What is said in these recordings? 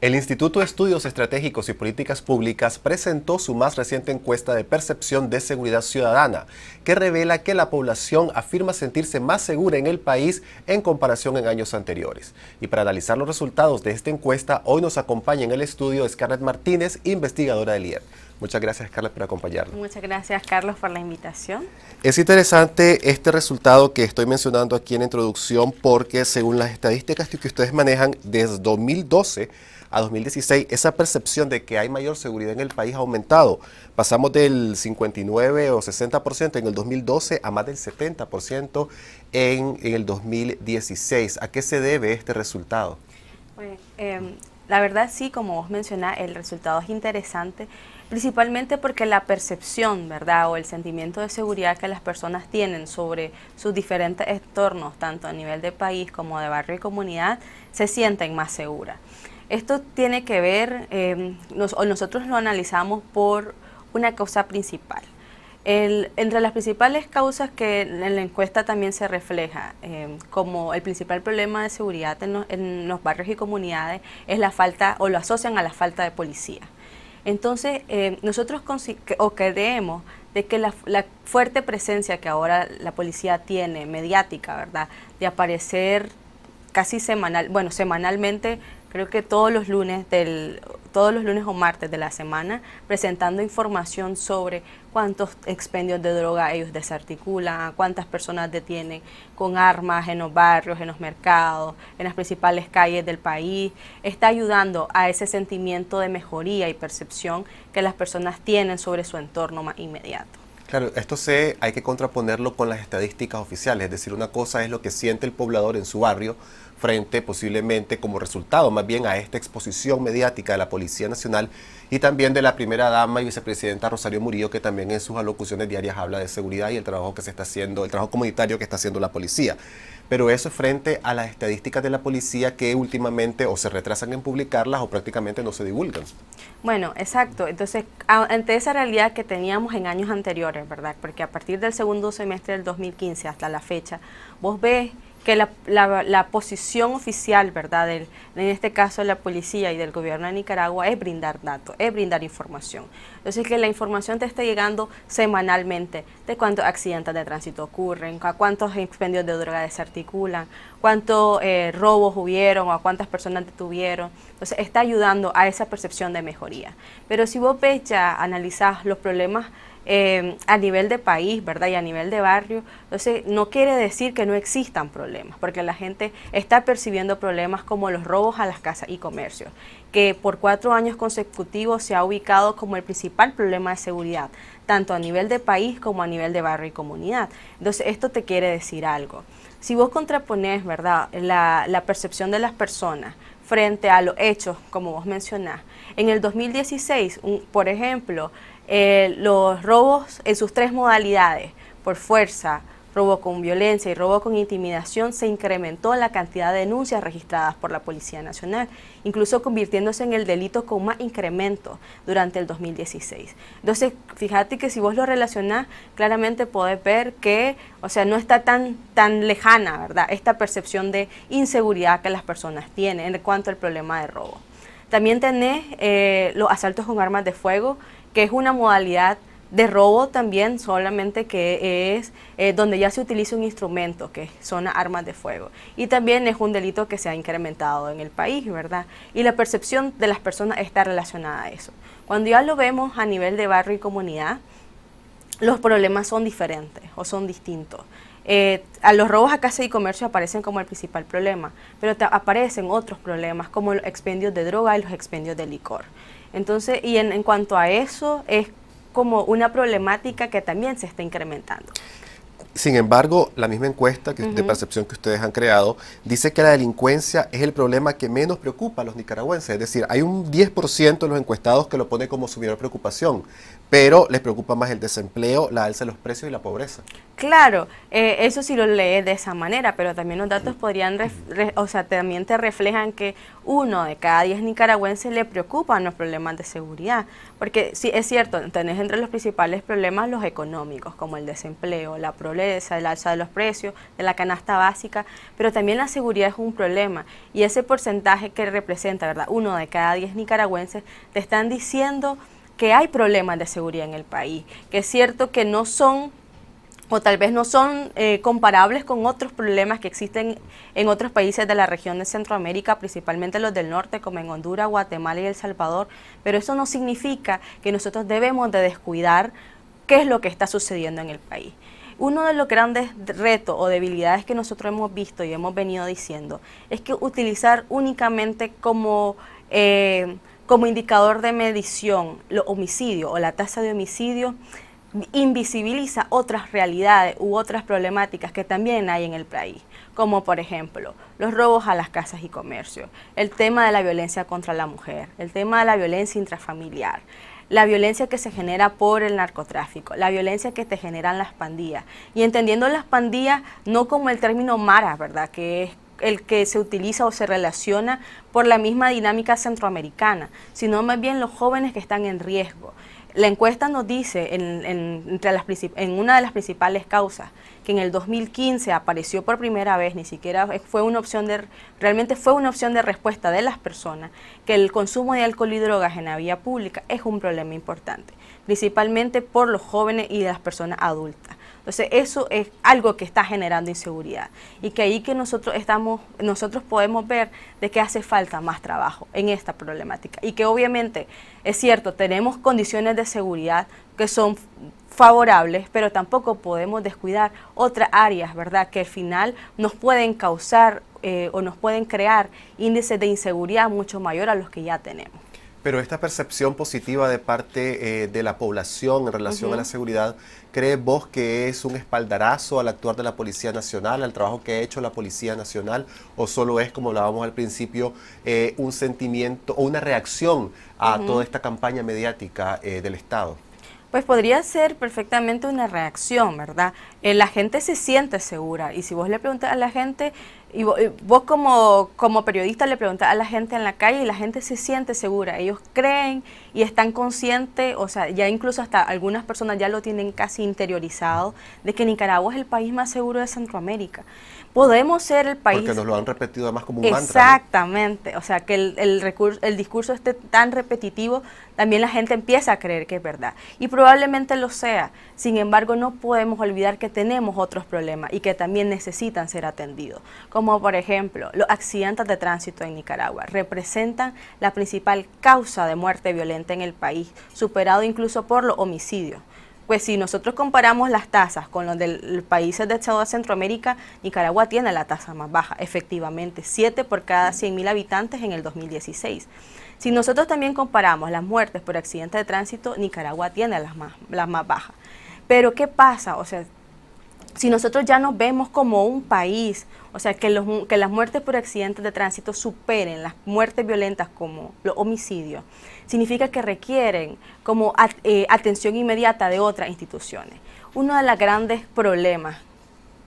El Instituto de Estudios Estratégicos y Políticas Públicas presentó su más reciente encuesta de percepción de seguridad ciudadana, que revela que la población afirma sentirse más segura en el país en comparación en años anteriores. Y para analizar los resultados de esta encuesta, hoy nos acompaña en el estudio Scarlett Martínez, investigadora del IER. Muchas gracias, Scarlett, por acompañarnos. Muchas gracias, Carlos, por la invitación. Es interesante este resultado que estoy mencionando aquí en la introducción porque según las estadísticas que ustedes manejan, desde 2012 a 2016, esa percepción de que hay mayor seguridad en el país ha aumentado. Pasamos del 59 o 60% en el 2012 a más del 70% en, en, el 2016. ¿A qué se debe este resultado? Pues, em, la verdad sí, como vos mencionás, el resultado es interesante principalmente porque la percepción, ¿verdad? O el sentimiento de seguridad que las personas tienen sobre sus diferentes entornos, tanto a nivel de país como de barrio y comunidad, se sienten más seguras. Esto tiene que ver, eh, nosotros lo analizamos por una causa principal. entre las principales causas que en la encuesta también se refleja em, como el principal problema de seguridad en, los barrios y comunidades es la falta o lo asocian a la falta de policía. Entonces, em, nosotros o creemos de que la, fuerte presencia que ahora la policía tiene, mediática, ¿verdad?, de aparecer casi semanal, bueno, semanalmente creo que todos los lunes del todos los lunes o martes de la semana presentando información sobre cuántos expendios de droga ellos desarticulan, cuántas personas detienen con armas en los barrios, en los mercados, en las principales calles del país. Está ayudando a ese sentimiento de mejoría y percepción que las personas tienen sobre su entorno más inmediato. Claro, esto se hay que contraponerlo con las estadísticas oficiales, es decir, una cosa es lo que siente el poblador en su barrio, frente posiblemente como resultado más bien a esta exposición mediática de la Policía Nacional y también de la primera dama y vicepresidenta Rosario Murillo, que también en sus alocuciones diarias habla de seguridad y el trabajo que se está haciendo, el trabajo comunitario que está haciendo la policía. Pero eso frente a las estadísticas de la policía que últimamente o se retrasan en publicarlas o prácticamente no se divulgan. Bueno, exacto. Entonces, ante esa realidad que teníamos en años anteriores, ¿verdad? Porque a partir del segundo semestre del 2015 hasta la fecha, vos ves que la, la, posición oficial, ¿verdad? en este caso, de la policía y del gobierno de Nicaragua es brindar datos, es brindar información. Entonces, que la información te está llegando semanalmente de cuántos accidentes de tránsito ocurren, a cuántos expendios de droga desarticulan, cuántos eh, robos hubieron o a cuántas personas detuvieron. Entonces, está ayudando a esa percepción de mejoría. Pero si vos, Pecha, analizás los problemas Em, a nivel de país, ¿verdad? Y a nivel de barrio. Entonces, no quiere decir que no existan problemas, porque la gente está percibiendo problemas como los robos a las casas y comercios, que por cuatro años consecutivos se ha ubicado como el principal problema de seguridad, tanto a nivel de país como a nivel de barrio y comunidad. Entonces, esto te quiere decir algo. Si vos contrapones, ¿verdad?, la, percepción de las personas frente a los hechos, como vos mencionás. En el 2016, por ejemplo, eh, los robos en sus tres modalidades, por fuerza, robo con violencia y robo con intimidación, se incrementó la cantidad de denuncias registradas por la Policía Nacional, incluso convirtiéndose en el delito con más incremento durante el 2016. Entonces, fíjate que si vos lo relacionás, claramente podés ver que, o sea, no está tan, tan lejana, ¿verdad?, esta percepción de inseguridad que las personas tienen en cuanto al problema de robo. También tenés eh, los asaltos con armas de fuego, que es una modalidad de robo también, solamente que es eh, donde ya se utiliza un instrumento, que son armas de fuego. Y también es un delito que se ha incrementado en el país, ¿verdad? Y la percepción de las personas está relacionada a eso. Cuando ya lo vemos a nivel de barrio y comunidad, los problemas son diferentes o son distintos. Eh, a los robos a casa y comercio aparecen como el principal problema, pero aparecen otros problemas como los expendios de droga y los expendios de licor. Entonces, y en, cuanto a eso, es como una problemática que también se está incrementando. Sin embargo, la misma encuesta de percepción que ustedes han creado dice que la delincuencia es el problema que menos preocupa a los nicaragüenses. Es decir, hay un 10% de los encuestados que lo pone como su mayor preocupación pero les preocupa más el desempleo, la alza de los precios y la pobreza. Claro, eh, eso sí lo lee de esa manera, pero también los datos podrían, o sea, también te reflejan que uno de cada diez nicaragüenses le preocupan los problemas de seguridad, porque sí, es cierto, tenés entre los principales problemas los económicos, como el desempleo, la pobreza, el alza de los precios, de la canasta básica, pero también la seguridad es un problema, y ese porcentaje que representa, ¿verdad? Uno de cada diez nicaragüenses te están diciendo que hay problemas de seguridad en el país, que es cierto que no son o tal vez no son eh, comparables con otros problemas que existen en otros países de la región de Centroamérica, principalmente los del norte, como en Honduras, Guatemala y El Salvador, pero eso no significa que nosotros debemos de descuidar qué es lo que está sucediendo en el país. Uno de los grandes retos o debilidades que nosotros hemos visto y hemos venido diciendo es que utilizar únicamente como... Eh, como indicador de medición, los homicidios o la tasa de homicidio invisibiliza otras realidades u otras problemáticas que también hay en el país, como por ejemplo los robos a las casas y comercios, el tema de la violencia contra la mujer, el tema de la violencia intrafamiliar, la violencia que se genera por el narcotráfico, la violencia que te generan las pandillas, y entendiendo las pandillas no como el término mara, ¿verdad? Que es el que se utiliza o se relaciona por la misma dinámica centroamericana, sino más bien los jóvenes que están en riesgo. La encuesta nos dice, en, entre las, en una de las principales causas, que en el 2015 apareció por primera vez, ni siquiera fue una opción de, realmente fue una opción de respuesta de las personas, que el consumo de alcohol y drogas en la vía pública es un problema importante, principalmente por los jóvenes y las personas adultas. Entonces eso es algo que está generando inseguridad y que ahí que nosotros estamos, nosotros podemos ver de que hace falta más trabajo en esta problemática y que obviamente es cierto, tenemos condiciones de seguridad que son favorables, pero tampoco podemos descuidar otras áreas, ¿verdad? Que al final nos pueden causar eh, o nos pueden crear índices de inseguridad mucho mayor a los que ya tenemos. Pero esta percepción positiva de parte eh, de la población en relación a la seguridad, ¿cree vos que es un espaldarazo al actuar de la Policía Nacional, al trabajo que ha hecho la Policía Nacional, o solo es, como hablábamos al principio, eh, un sentimiento o una reacción a toda esta campaña mediática eh, del Estado? Pues podría ser perfectamente una reacción, ¿verdad? la gente se siente segura y si vos le preguntas a la gente, y vos como, periodista le preguntas a la gente en la calle y la gente se siente segura, ellos creen y están conscientes, o sea, ya incluso hasta algunas personas ya lo tienen casi interiorizado, de que Nicaragua es el país más seguro de Centroamérica. Podemos ser el país... Porque nos lo han repetido además como un Exactamente, mantra, Exactamente. o sea, que el, el, recurso, el discurso esté tan repetitivo, también la gente empieza a creer que es verdad. Y probablemente lo sea, sin embargo no podemos olvidar que tenemos otros problemas y que también necesitan ser atendidos como por ejemplo los accidentes de tránsito en Nicaragua, representan la principal causa de muerte violenta en el país, superado incluso por los homicidios. Pues si nosotros comparamos las tasas con los del países de Estado de Centroamérica, Nicaragua tiene la tasa más baja, efectivamente, 7 por cada 100.000 habitantes en el 2016. Si nosotros también comparamos las muertes por accidentes de tránsito, Nicaragua tiene las más, las más bajas. Pero ¿qué pasa? O sea, si nosotros ya nos vemos como un país, o sea, que, las muertes por accidentes de tránsito superen las muertes violentas como los homicidios, significa que requieren como eh, atención inmediata de otras instituciones. Uno de los grandes problemas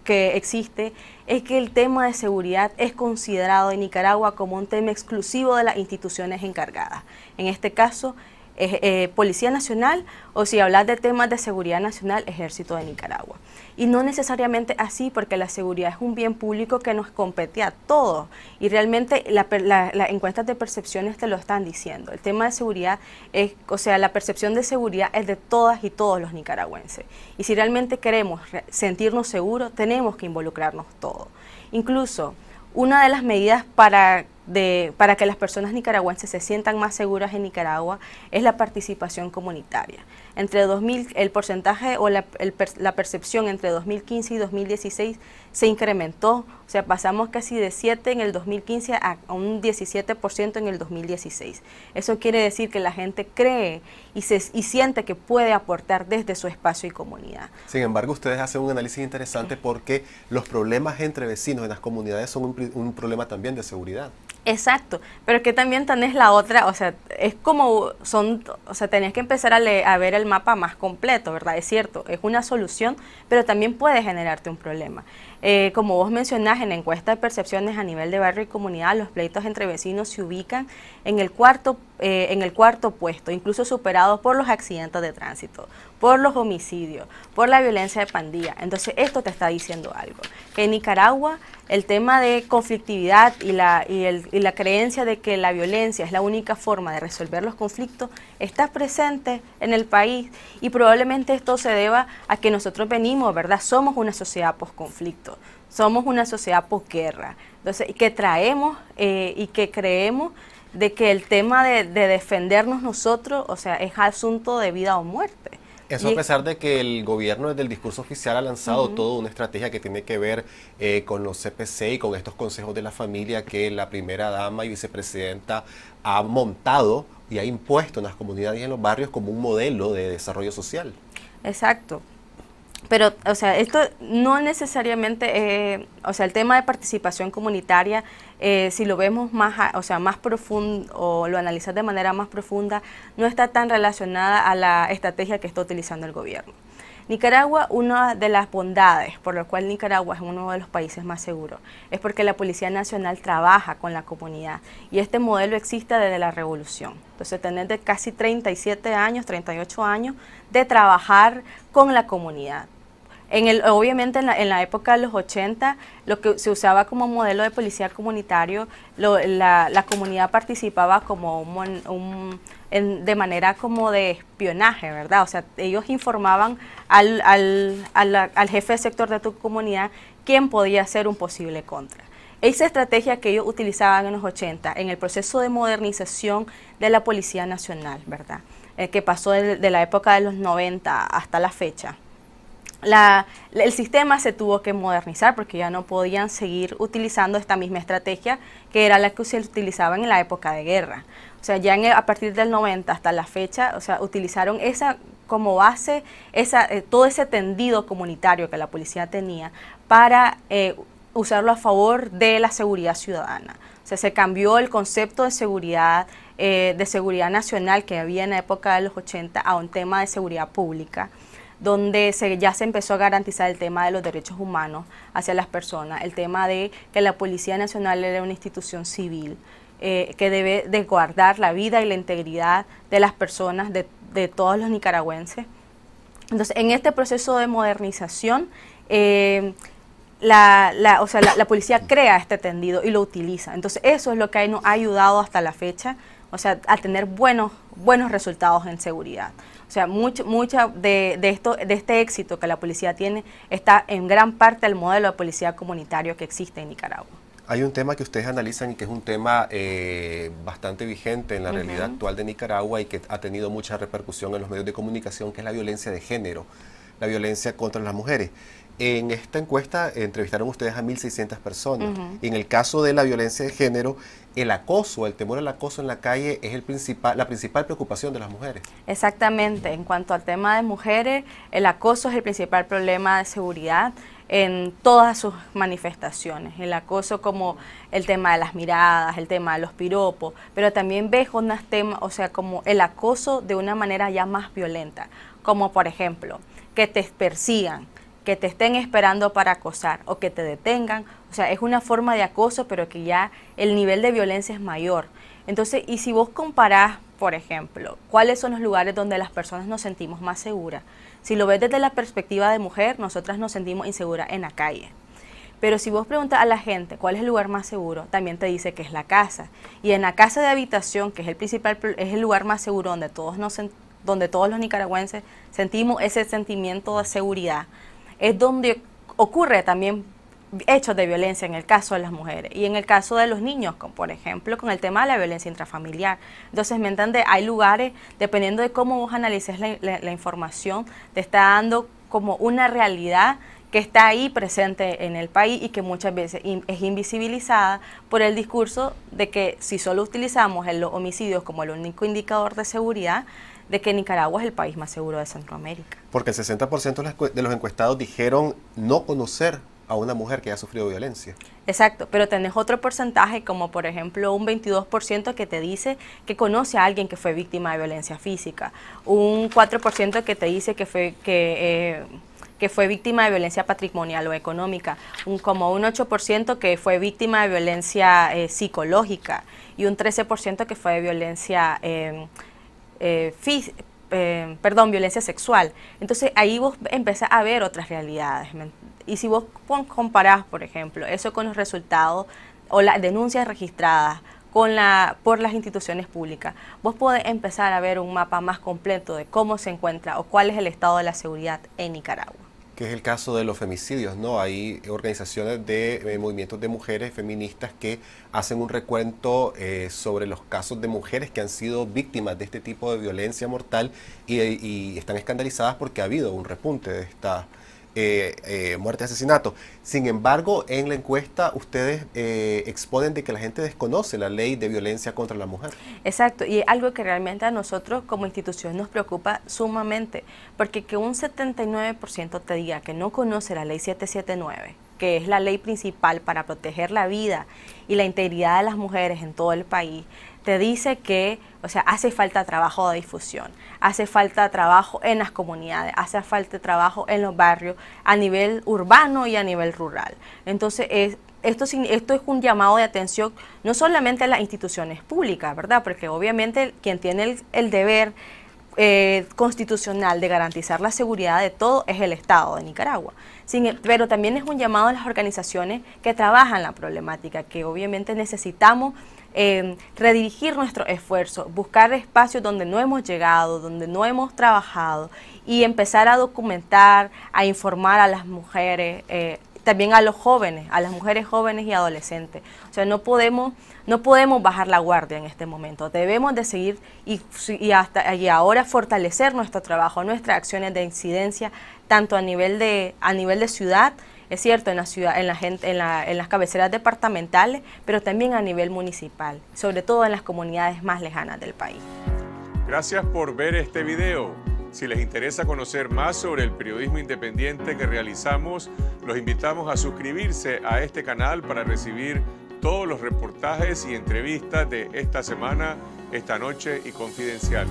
que existe es que el tema de seguridad es considerado en Nicaragua como un tema exclusivo de las instituciones encargadas, en este caso eh, Policía Nacional o si hablas de temas de seguridad nacional, Ejército de Nicaragua. Y no necesariamente así, porque la seguridad es un bien público que nos compete a todos. Y realmente las encuestas de percepciones te lo están diciendo. El tema de seguridad es, o sea, la percepción de seguridad es de todas y todos los nicaragüenses. Y si realmente queremos sentirnos seguros, tenemos que involucrarnos todos. Incluso, una de las medidas para para que las personas nicaragüenses se sientan más seguras en Nicaragua es la participación comunitaria. Entre 2000, el porcentaje o la, percepción entre 2015 y 2016 se incrementó, o sea, pasamos casi de 7 en el 2015 a, un 17% en el 2016. Eso quiere decir que la gente cree y, se, y siente que puede aportar desde su espacio y comunidad. Sin embargo, ustedes hacen un análisis interesante porque los problemas entre vecinos en las comunidades son un problema también de seguridad. Exacto, pero es que también tenés la otra, o sea, es como son, o sea, tenés que empezar a, a ver el mapa más completo, ¿verdad? Es cierto, es una solución, pero también puede generarte un problema. Eh, como vos mencionás en la encuesta de percepciones a nivel de barrio y comunidad, los pleitos entre vecinos se ubican en el cuarto eh, en el cuarto puesto, incluso superados por los accidentes de tránsito, por los homicidios, por la violencia de pandilla. Entonces esto te está diciendo algo. Que en Nicaragua el tema de conflictividad y la, y la creencia de que la violencia es la única forma de resolver los conflictos está presente en el país y probablemente esto se deba a que nosotros venimos, ¿verdad? Somos una sociedad post-conflicto somos una sociedad posguerra, entonces que traemos eh, y que creemos de que el tema de, defendernos nosotros, o sea, es asunto de vida o muerte. Eso a pesar de que el gobierno desde el discurso oficial ha lanzado toda una estrategia que tiene que ver eh, con los CPC y con estos consejos de la familia que la primera dama y vicepresidenta ha montado y ha impuesto en las comunidades y en los barrios como un modelo de desarrollo social. Exacto. Pero, o sea, esto no necesariamente, eh, o sea, el tema de participación comunitaria, eh, si lo vemos más, o sea, más profundo o lo analizas de manera más profunda, no está tan relacionada a la estrategia que está utilizando el gobierno. Nicaragua, una de las bondades por lo cual Nicaragua es uno de los países más seguros, es porque la Policía Nacional trabaja con la comunidad y este modelo existe desde la revolución. Entonces, tener de casi 37 años, 38 años de trabajar con la comunidad obviamente en la, época de los 80, lo que se usaba como modelo de policía comunitario, la, comunidad participaba como de manera como de espionaje, ¿verdad? O sea, ellos informaban al, jefe de sector de tu comunidad quién podía ser un posible contra. Esa estrategia que ellos utilizaban en los 80, en el proceso de modernización de la Policía Nacional, ¿verdad? Eh, que pasó de la época de los 90 hasta la fecha el sistema se tuvo que modernizar porque ya no podían seguir utilizando esta misma estrategia que era la que se utilizaba en la época de guerra. O sea, ya a partir del 90 hasta la fecha, o sea, utilizaron esa como base, esa, eh, todo ese tendido comunitario que la policía tenía para eh, usarlo a favor de la seguridad ciudadana. O sea, se cambió el concepto de seguridad, eh, de seguridad nacional que había en la época de los 80 a un tema de seguridad pública donde ya se empezó a garantizar el tema de los derechos humanos hacia las personas, el tema de que la Policía Nacional era una institución civil, eh, que debe de guardar la vida y la integridad de las personas, de, todos los nicaragüenses. Entonces, en este proceso de modernización, eh, la, policía crea este tendido y lo utiliza. Entonces, eso es lo que nos ha ayudado hasta la fecha, o sea, a tener buenos resultados en seguridad. O sea, mucho, mucha de, de, esto, de este éxito que la policía tiene está en gran parte del modelo de policía comunitario que existe en Nicaragua. Hay un tema que ustedes analizan y que es un tema eh, bastante vigente en la realidad actual de Nicaragua y que ha tenido mucha repercusión en los medios de comunicación, que es la violencia de género, la violencia contra las mujeres. En esta encuesta entrevistaron ustedes a 1.600 personas. En el caso de la violencia de género, el acoso, el temor al acoso en la calle es el principal, la principal preocupación de las mujeres. Exactamente. En cuanto al tema de mujeres, el acoso es el principal problema de seguridad en todas sus manifestaciones. El acoso como el tema de las miradas, el tema de los piropos, pero también ves unas temas, o sea, como el acoso de una manera ya más violenta, como por ejemplo que te persigan, que te estén esperando para acosar o que te detengan. O sea, es una forma de acoso, pero que ya el nivel de violencia es mayor. Entonces, y si vos comparás, por ejemplo, cuáles son los lugares donde las personas nos sentimos más seguras, si lo ves desde la perspectiva de mujer, nosotras nos sentimos inseguras en la calle. Pero si vos preguntas a la gente cuál es el lugar más seguro, también te dice que es la casa. Y en la casa de habitación, que es el principal, es el lugar más seguro donde todos, donde todos los nicaragüenses sentimos ese sentimiento de seguridad, es donde ocurre también hechos de violencia en el caso de las mujeres y en el caso de los niños, por ejemplo, con el tema de la violencia intrafamiliar. Entonces, ¿me entiendes? Hay lugares, dependiendo de cómo vos analices la información, te está dando como una realidad que está ahí presente en el país y que muchas veces es invisibilizada por el discurso de que si solo utilizamos los homicidios como el único indicador de seguridad, de que Nicaragua es el país más seguro de Centroamérica. Porque el 60% de los encuestados dijeron no conocer a una mujer que haya sufrido violencia. Exacto, pero tenés otro porcentaje como por ejemplo un 22% que te dice que conoce a alguien que fue víctima de violencia física, un 4% que te dice que fue que eh, que fue víctima de violencia patrimonial o económica, un, como un 8% que fue víctima de violencia eh, psicológica y un 13% que fue de violencia eh, eh, eh, perdón, violencia sexual. Entonces ahí vos empezás a ver otras realidades. Y si vos comparás, por ejemplo, eso con los resultados o las denuncias registradas con la, por las instituciones públicas, vos podés empezar a ver un mapa más completo de cómo se encuentra o cuál es el estado de la seguridad en Nicaragua que es el caso de los femicidios, ¿no? Hay organizaciones de eh, movimientos de mujeres feministas que hacen un recuento eh, sobre los casos de mujeres que han sido víctimas de este tipo de violencia mortal y, y están escandalizadas porque ha habido un repunte de esta eh, eh, muerte, asesinato. Sin embargo, en la encuesta ustedes eh, exponen de que la gente desconoce la ley de violencia contra la mujer. Exacto, y es algo que realmente a nosotros como institución nos preocupa sumamente, porque que un 79% te diga que no conoce la ley 779, que es la ley principal para proteger la vida y la integridad de las mujeres en todo el país, te dice que, o sea, hace falta trabajo de difusión, hace falta trabajo en las comunidades, hace falta trabajo en los barrios a nivel urbano y a nivel rural. Entonces, esto, esto es un llamado de atención no solamente a las instituciones públicas, ¿verdad? Porque obviamente quien tiene el, deber eh, constitucional de garantizar la seguridad de todo es el Estado de Nicaragua. pero también es un llamado a las organizaciones que trabajan la problemática, que obviamente necesitamos redirigir nuestro esfuerzo, buscar espacios donde no hemos llegado, donde no hemos trabajado y empezar a documentar, a informar a las mujeres. Eh, también a los jóvenes, a las mujeres jóvenes y adolescentes. O sea, no podemos, no podemos bajar la guardia en este momento. Debemos de seguir y, hasta, ahora fortalecer nuestro trabajo, nuestras acciones de incidencia, tanto a nivel a nivel de ciudad, es cierto, en, la ciudad, en, la gente, en, las cabeceras departamentales, pero también a nivel municipal, sobre todo en las comunidades más lejanas del país. Gracias por ver este video. Si les interesa conocer más sobre el periodismo independiente que realizamos, los invitamos a suscribirse a este canal para recibir todos los reportajes y entrevistas de esta semana, esta noche y confidencial.